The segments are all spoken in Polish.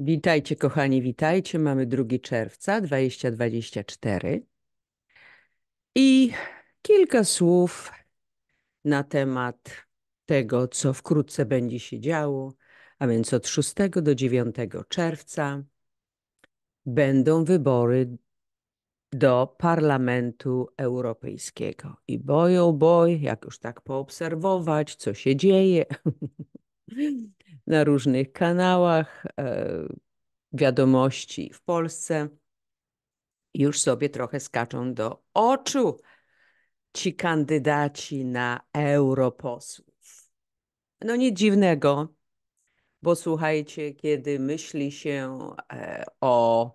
Witajcie, kochani, witajcie. Mamy 2 czerwca 2024 i kilka słów na temat tego, co wkrótce będzie się działo, a więc od 6 do 9 czerwca będą wybory do Parlamentu Europejskiego. I boją, oh boy, jak już tak poobserwować, co się dzieje. na różnych kanałach, e, wiadomości w Polsce, już sobie trochę skaczą do oczu ci kandydaci na europosłów. No nic dziwnego, bo słuchajcie, kiedy myśli się e, o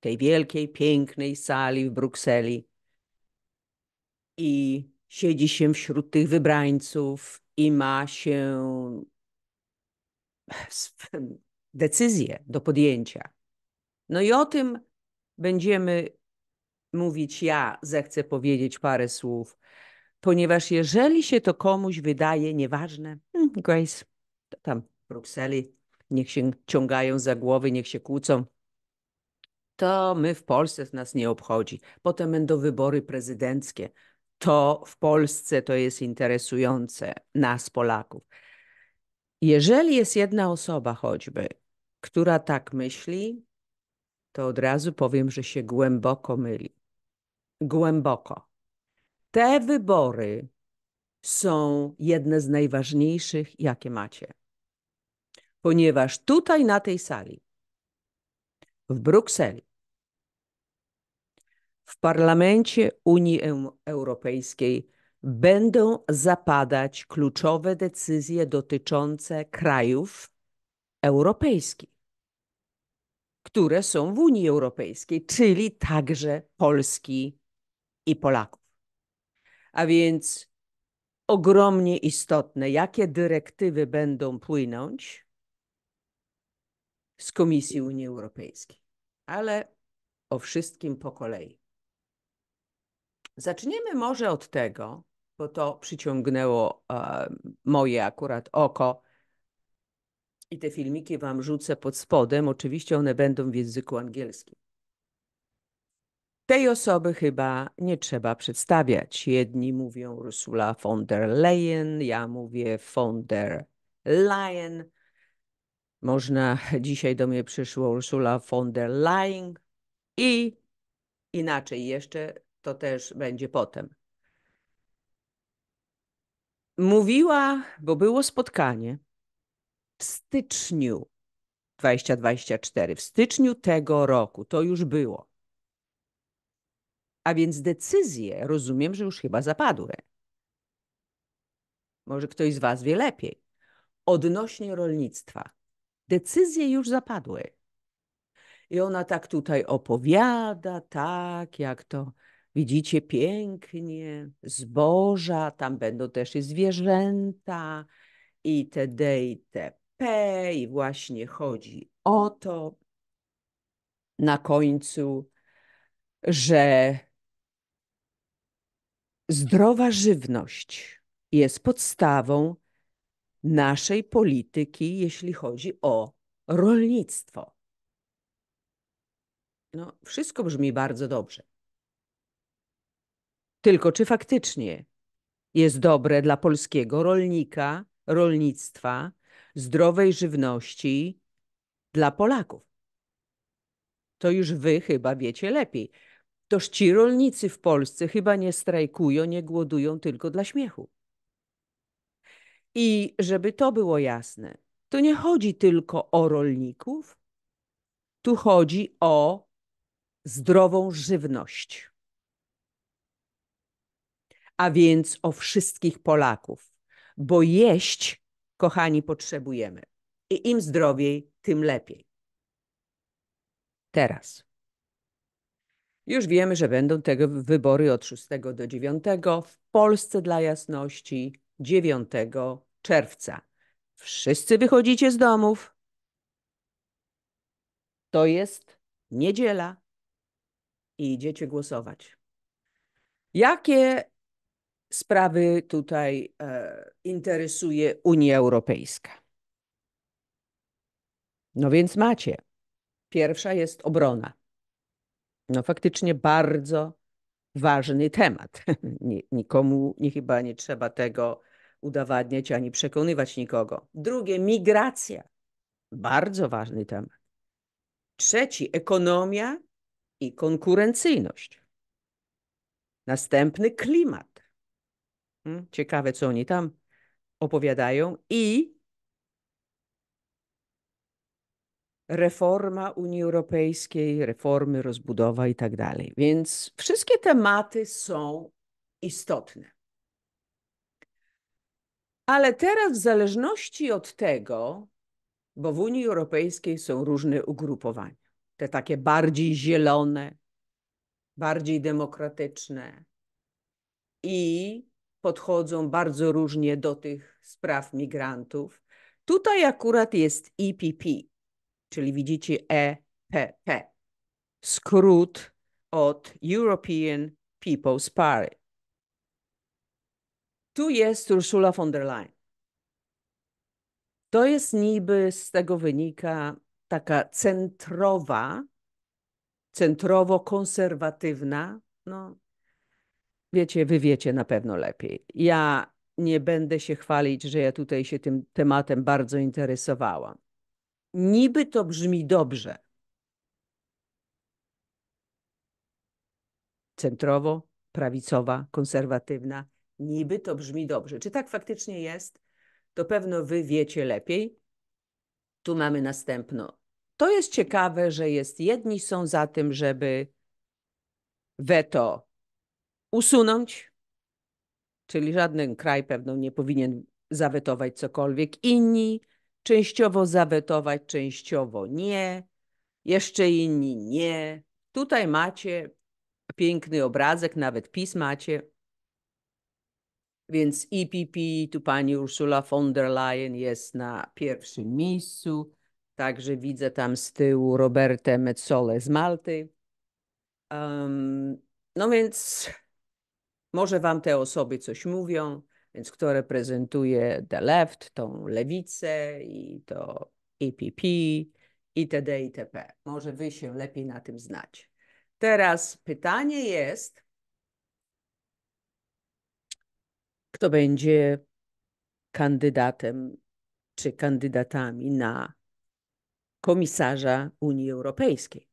tej wielkiej, pięknej sali w Brukseli i siedzi się wśród tych wybrańców i ma się decyzje do podjęcia. No i o tym będziemy mówić ja, zechcę powiedzieć parę słów, ponieważ jeżeli się to komuś wydaje nieważne, mm, Grace, to tam w Brukseli, niech się ciągają za głowy, niech się kłócą, to my w Polsce nas nie obchodzi. Potem będą wybory prezydenckie. To w Polsce to jest interesujące nas, Polaków. Jeżeli jest jedna osoba choćby, która tak myśli, to od razu powiem, że się głęboko myli. Głęboko. Te wybory są jedne z najważniejszych, jakie macie. Ponieważ tutaj na tej sali, w Brukseli, w parlamencie Unii Europejskiej będą zapadać kluczowe decyzje dotyczące krajów europejskich, które są w Unii Europejskiej, czyli także Polski i Polaków. A więc ogromnie istotne, jakie dyrektywy będą płynąć z Komisji Unii Europejskiej. Ale o wszystkim po kolei. Zaczniemy może od tego, bo to przyciągnęło e, moje akurat oko. I te filmiki Wam rzucę pod spodem. Oczywiście one będą w języku angielskim. Tej osoby chyba nie trzeba przedstawiać. Jedni mówią Ursula von der Leyen, ja mówię von der Leyen. Można, dzisiaj do mnie przyszło Ursula von der Leyen i inaczej jeszcze, to też będzie potem mówiła, bo było spotkanie w styczniu 2024, w styczniu tego roku, to już było. A więc decyzje rozumiem, że już chyba zapadły. Może ktoś z Was wie lepiej. Odnośnie rolnictwa. Decyzje już zapadły. I ona tak tutaj opowiada, tak jak to widzicie pięknie zboża, tam będą też i zwierzęta, i td. itp. I właśnie chodzi o to na końcu, że zdrowa żywność jest podstawą naszej polityki, jeśli chodzi o rolnictwo. No, wszystko brzmi bardzo dobrze. Tylko czy faktycznie jest dobre dla polskiego rolnika, rolnictwa, zdrowej żywności dla Polaków? To już wy chyba wiecie lepiej. Toż ci rolnicy w Polsce chyba nie strajkują, nie głodują tylko dla śmiechu. I żeby to było jasne, to nie chodzi tylko o rolników, tu chodzi o zdrową żywność a więc o wszystkich Polaków, bo jeść, kochani, potrzebujemy. I im zdrowiej, tym lepiej. Teraz. Już wiemy, że będą tego wybory od 6 do 9 w Polsce dla jasności 9 czerwca. Wszyscy wychodzicie z domów. To jest niedziela i idziecie głosować. Jakie sprawy tutaj e, interesuje Unia Europejska. No więc macie. Pierwsza jest obrona. No faktycznie bardzo ważny temat. Nikomu nie, chyba nie trzeba tego udowadniać ani przekonywać nikogo. Drugie, migracja. Bardzo ważny temat. Trzeci, ekonomia i konkurencyjność. Następny, klimat. Ciekawe, co oni tam opowiadają. I reforma Unii Europejskiej, reformy, rozbudowa i tak dalej. Więc wszystkie tematy są istotne. Ale teraz, w zależności od tego, bo w Unii Europejskiej są różne ugrupowania. Te takie bardziej zielone, bardziej demokratyczne i podchodzą bardzo różnie do tych spraw migrantów. Tutaj akurat jest EPP, czyli widzicie EPP, skrót od European People's Party. Tu jest Ursula von der Leyen. To jest niby z tego wynika taka centrowa, centrowo-konserwatywna, no wiecie, wy wiecie na pewno lepiej. Ja nie będę się chwalić, że ja tutaj się tym tematem bardzo interesowałam. Niby to brzmi dobrze. Centrowo, prawicowa, konserwatywna. Niby to brzmi dobrze. Czy tak faktycznie jest? To pewno wy wiecie lepiej. Tu mamy następno. To jest ciekawe, że jest jedni są za tym, żeby weto usunąć, czyli żaden kraj pewno nie powinien zawetować cokolwiek, inni częściowo zawetować, częściowo nie, jeszcze inni nie. Tutaj macie piękny obrazek, nawet PiS macie. Więc EPP, tu pani Ursula von der Leyen jest na pierwszym miejscu. Także widzę tam z tyłu Robertę Metzole z Malty. Um, no więc może wam te osoby coś mówią, więc kto reprezentuje The Left, tą lewicę i to EPP, itd., itp. Może wy się lepiej na tym znać. Teraz pytanie jest, kto będzie kandydatem czy kandydatami na komisarza Unii Europejskiej.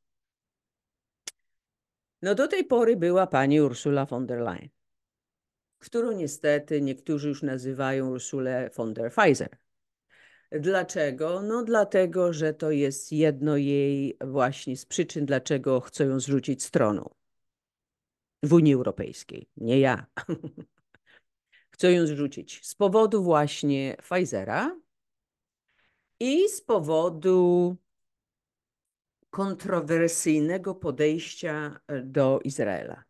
No do tej pory była pani Ursula von der Leyen którą niestety niektórzy już nazywają Ursulę von der Pfizer. Dlaczego? No dlatego, że to jest jedno jej właśnie z przyczyn, dlaczego chcą ją zrzucić stroną w Unii Europejskiej, nie ja. chcą ją zrzucić z powodu właśnie Pfizera i z powodu kontrowersyjnego podejścia do Izraela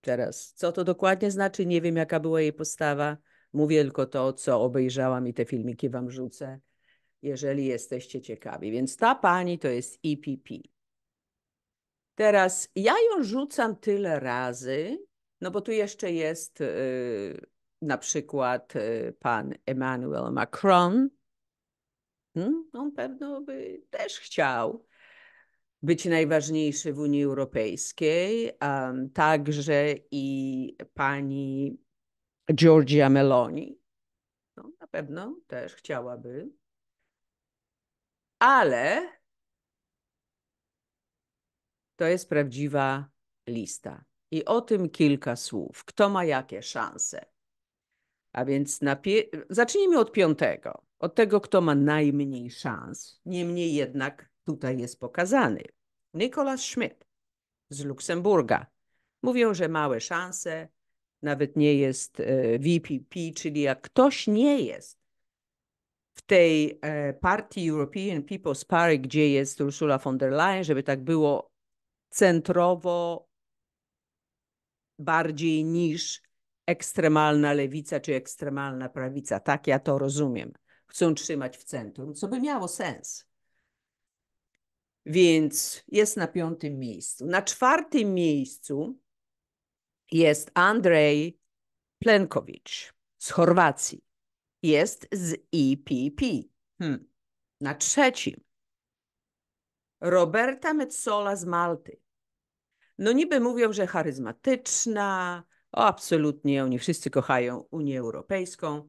teraz. Co to dokładnie znaczy, nie wiem, jaka była jej postawa. Mówię tylko to, co obejrzałam i te filmiki wam rzucę, jeżeli jesteście ciekawi. Więc ta pani to jest EPP. Teraz ja ją rzucam tyle razy, no bo tu jeszcze jest yy, na przykład yy, pan Emmanuel Macron. Hmm? On pewno by też chciał, być najważniejszy w Unii Europejskiej, um, także i pani Giorgia Meloni. No, na pewno też chciałaby. Ale to jest prawdziwa lista. I o tym kilka słów. Kto ma jakie szanse? A więc na pie... zacznijmy od piątego, od tego, kto ma najmniej szans. Niemniej jednak tutaj jest pokazany. Nicolas Schmidt z Luksemburga. Mówią, że małe szanse, nawet nie jest e, VPP, czyli jak ktoś nie jest w tej e, partii European People's Party, gdzie jest Ursula von der Leyen, żeby tak było centrowo bardziej niż ekstremalna lewica czy ekstremalna prawica. Tak ja to rozumiem. Chcą trzymać w centrum, co by miało sens. Więc jest na piątym miejscu. Na czwartym miejscu jest Andrzej Plenkowicz z Chorwacji. Jest z EPP. Hmm. Na trzecim Roberta Metzola z Malty. No niby mówią, że charyzmatyczna, o, absolutnie, oni wszyscy kochają Unię Europejską,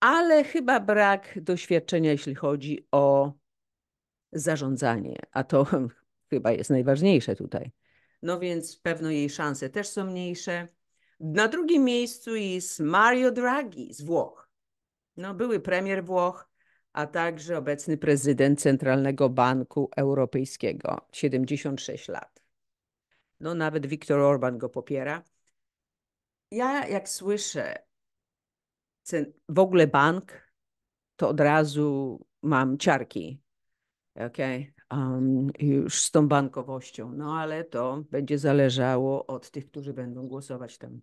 ale chyba brak doświadczenia, jeśli chodzi o zarządzanie, a to chyba jest najważniejsze tutaj. No więc pewno jej szanse też są mniejsze. Na drugim miejscu jest Mario Draghi z Włoch. No, były premier Włoch, a także obecny prezydent Centralnego Banku Europejskiego, 76 lat. No, nawet Viktor Orban go popiera. Ja, jak słyszę w ogóle bank, to od razu mam ciarki, okay, um, już z tą bankowością. No ale to będzie zależało od tych, którzy będą głosować tam.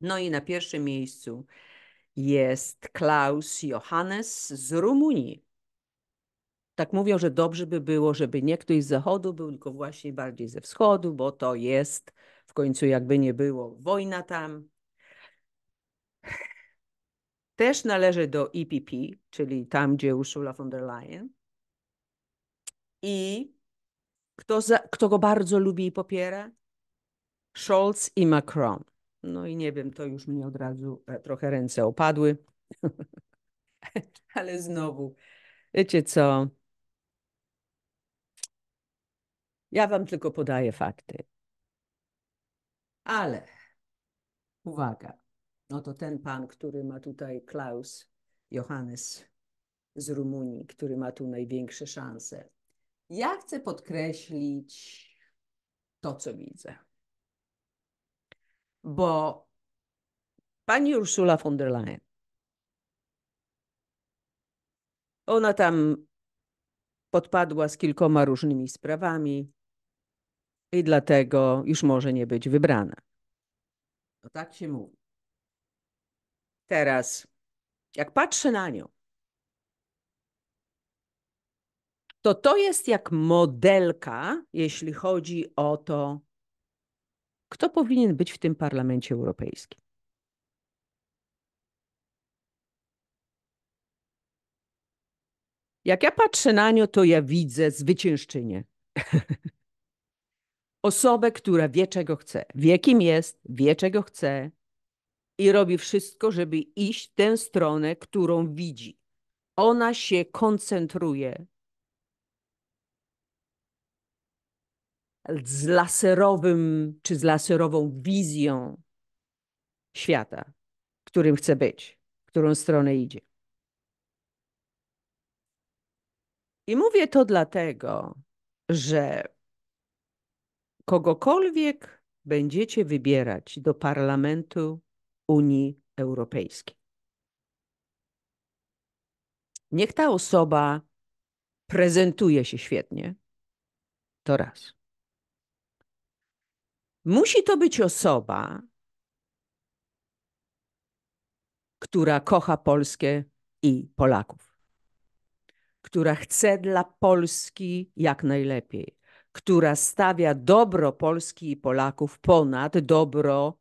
No i na pierwszym miejscu jest Klaus Johannes z Rumunii. Tak mówią, że dobrze by było, żeby nie ktoś z zachodu był, tylko właśnie bardziej ze wschodu, bo to jest w końcu jakby nie było wojna tam. Też należy do EPP, czyli tam, gdzie Ursula von der Leyen i kto, za, kto go bardzo lubi i popiera? Scholz i Macron. No i nie wiem, to już mnie od razu e, trochę ręce opadły. Ale znowu, wiecie co? Ja wam tylko podaję fakty. Ale uwaga, no to ten pan, który ma tutaj Klaus Johannes z Rumunii, który ma tu największe szanse, ja chcę podkreślić to, co widzę. Bo pani Ursula von der Leyen, ona tam podpadła z kilkoma różnymi sprawami i dlatego już może nie być wybrana. No tak się mówi. Teraz, jak patrzę na nią, to to jest jak modelka, jeśli chodzi o to, kto powinien być w tym Parlamencie Europejskim. Jak ja patrzę na nią, to ja widzę zwyciężczynię. Osobę, która wie, czego chce, wie, kim jest, wie, czego chce i robi wszystko, żeby iść w tę stronę, którą widzi. Ona się koncentruje z laserowym czy z laserową wizją świata, którym chce być, którą stronę idzie. I mówię to dlatego, że kogokolwiek będziecie wybierać do parlamentu Unii Europejskiej. Niech ta osoba prezentuje się świetnie. To raz. Musi to być osoba, która kocha Polskę i Polaków, która chce dla Polski jak najlepiej, która stawia dobro Polski i Polaków ponad dobro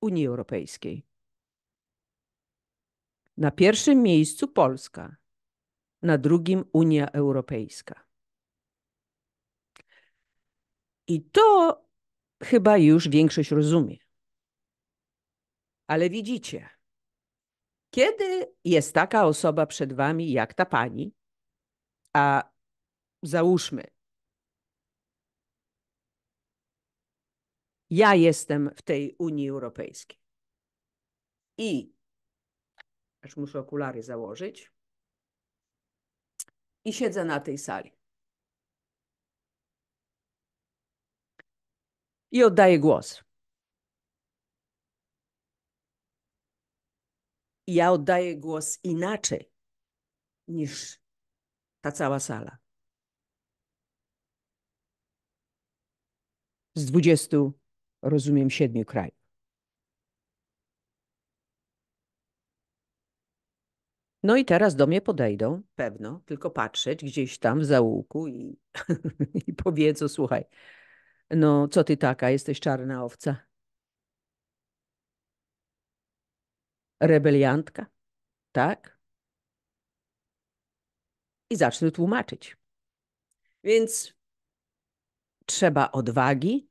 Unii Europejskiej. Na pierwszym miejscu Polska, na drugim Unia Europejska. I to chyba już większość rozumie. Ale widzicie, kiedy jest taka osoba przed wami jak ta pani, a załóżmy, ja jestem w tej Unii Europejskiej i aż muszę okulary założyć i siedzę na tej sali. i oddaję głos. Ja oddaję głos inaczej niż ta cała sala. Z 20, rozumiem, siedmiu krajów. No i teraz do mnie podejdą, pewno, tylko patrzeć gdzieś tam w zaułku i, i powiedzą, słuchaj, no, co ty taka, jesteś czarna owca. Rebeliantka, tak? I zacznę tłumaczyć. Więc trzeba odwagi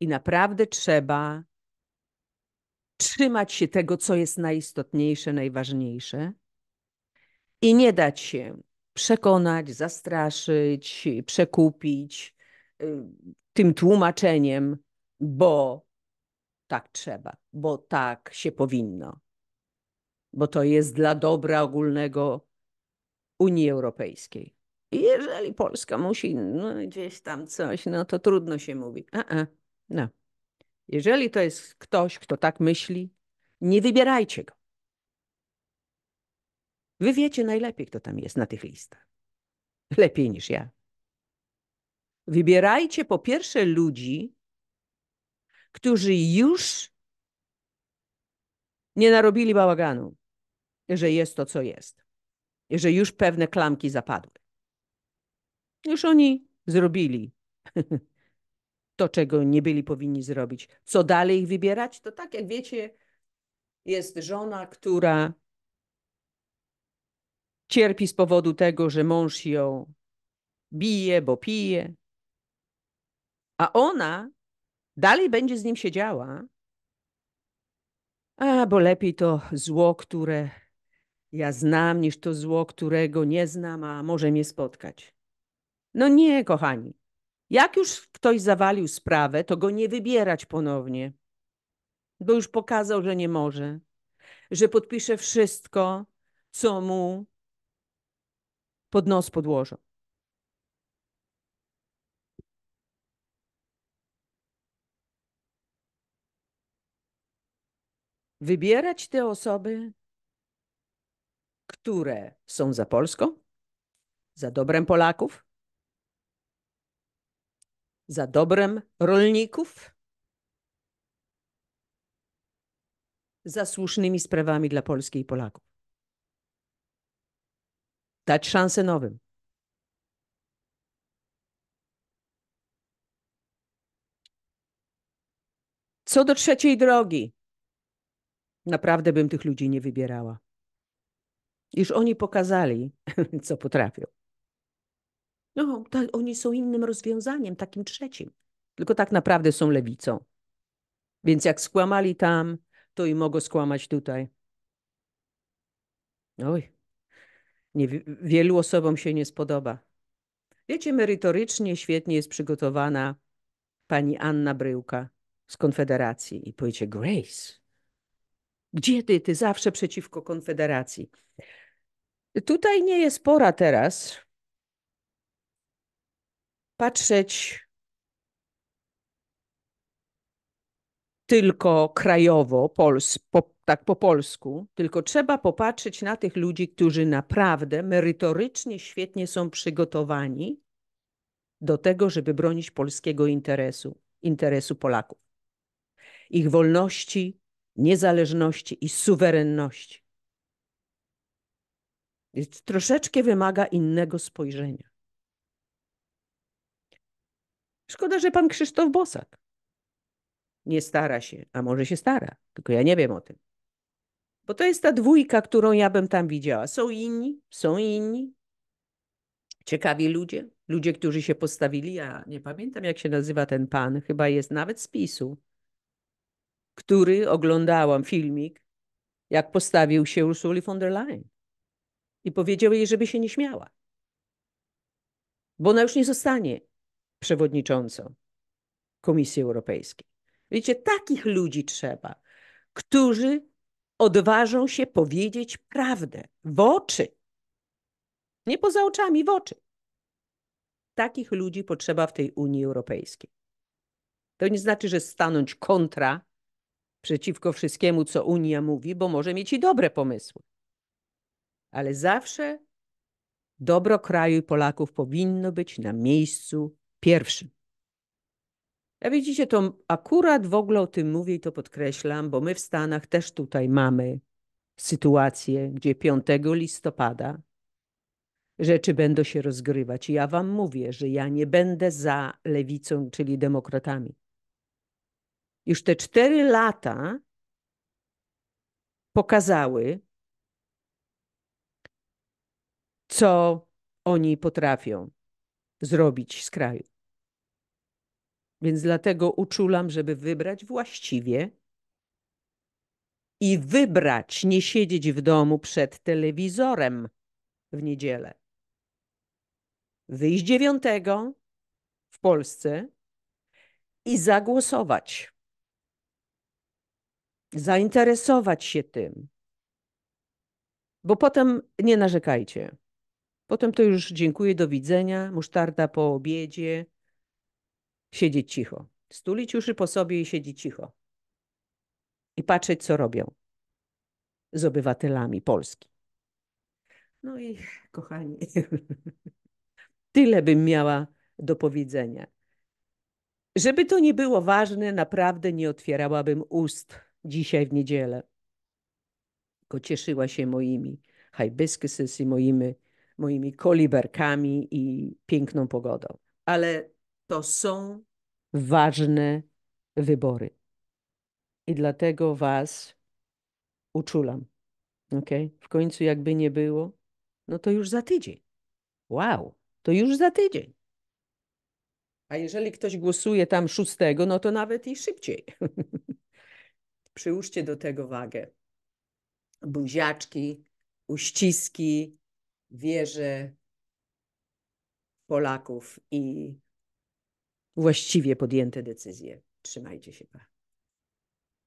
i naprawdę trzeba trzymać się tego, co jest najistotniejsze, najważniejsze i nie dać się przekonać, zastraszyć, przekupić y, tym tłumaczeniem, bo tak trzeba, bo tak się powinno, bo to jest dla dobra ogólnego Unii Europejskiej. I jeżeli Polska musi no, gdzieś tam coś, no to trudno się mówi. A e, -a, e, no. Jeżeli to jest ktoś, kto tak myśli, nie wybierajcie go. Wy wiecie najlepiej, kto tam jest na tych listach. Lepiej niż ja. Wybierajcie po pierwsze ludzi, którzy już nie narobili bałaganu, że jest to, co jest, że już pewne klamki zapadły. Już oni zrobili to, czego nie byli powinni zrobić. Co dalej ich wybierać? To tak jak wiecie, jest żona, która Cierpi z powodu tego, że mąż ją bije, bo pije. A ona dalej będzie z nim siedziała. A, bo lepiej to zło, które ja znam, niż to zło, którego nie znam, a może mnie spotkać. No nie, kochani. Jak już ktoś zawalił sprawę, to go nie wybierać ponownie, bo już pokazał, że nie może, że podpisze wszystko, co mu pod nos podłożą. Wybierać te osoby, które są za Polską, za dobrem Polaków, za dobrem rolników, za słusznymi sprawami dla Polski i Polaków dać szansę nowym. Co do trzeciej drogi, naprawdę bym tych ludzi nie wybierała. Iż oni pokazali, co potrafią. No, oni są innym rozwiązaniem, takim trzecim. Tylko tak naprawdę są lewicą. Więc jak skłamali tam, to i mogą skłamać tutaj. Oj nie, wielu osobom się nie spodoba. Wiecie, merytorycznie świetnie jest przygotowana pani Anna Bryłka z Konfederacji i powiecie, Grace, gdzie ty, ty zawsze przeciwko Konfederacji? Tutaj nie jest pora teraz patrzeć tylko krajowo, pols, po, tak po polsku, tylko trzeba popatrzeć na tych ludzi, którzy naprawdę merytorycznie świetnie są przygotowani do tego, żeby bronić polskiego interesu, interesu Polaków, ich wolności, niezależności i suwerenności. Więc troszeczkę wymaga innego spojrzenia. Szkoda, że pan Krzysztof Bosak nie stara się, a może się stara, tylko ja nie wiem o tym. Bo to jest ta dwójka, którą ja bym tam widziała. Są inni, są inni. Ciekawi ludzie, ludzie, którzy się postawili. Ja nie pamiętam, jak się nazywa ten pan, chyba jest nawet z PiSu, który oglądałam filmik, jak postawił się Ursuli von der Leyen i powiedział jej, żeby się nie śmiała. Bo ona już nie zostanie przewodniczącą Komisji Europejskiej. Wiecie, takich ludzi trzeba, którzy odważą się powiedzieć prawdę w oczy. Nie poza oczami, w oczy. Takich ludzi potrzeba w tej Unii Europejskiej. To nie znaczy, że stanąć kontra przeciwko wszystkiemu, co Unia mówi, bo może mieć i dobre pomysły. Ale zawsze dobro kraju i Polaków powinno być na miejscu pierwszym. Ja widzicie, to akurat w ogóle o tym mówię i to podkreślam, bo my w Stanach też tutaj mamy sytuację, gdzie 5 listopada rzeczy będą się rozgrywać. I ja wam mówię, że ja nie będę za lewicą, czyli demokratami. Już te cztery lata pokazały, co oni potrafią zrobić z kraju. Więc dlatego uczulam, żeby wybrać właściwie i wybrać, nie siedzieć w domu przed telewizorem w niedzielę. Wyjść dziewiątego w Polsce i zagłosować. Zainteresować się tym. Bo potem nie narzekajcie. Potem to już dziękuję, do widzenia, musztarda po obiedzie, siedzieć cicho. Stulić uszy po sobie i siedzieć cicho. I patrzeć, co robią z obywatelami Polski. No i kochani, tyle bym miała do powiedzenia. Żeby to nie było ważne, naprawdę nie otwierałabym ust dzisiaj w niedzielę. Tylko cieszyła się moimi hajbyskysys i moimi, moimi koliberkami i piękną pogodą. Ale to są ważne wybory. I dlatego Was uczulam. Ok, W końcu, jakby nie było, no to już za tydzień. Wow, to już za tydzień. A jeżeli ktoś głosuje tam szóstego, no to nawet i szybciej. Przyłóżcie do tego wagę. Buziaczki, uściski, wierzę Polaków i właściwie podjęte decyzje. Trzymajcie się. Pa.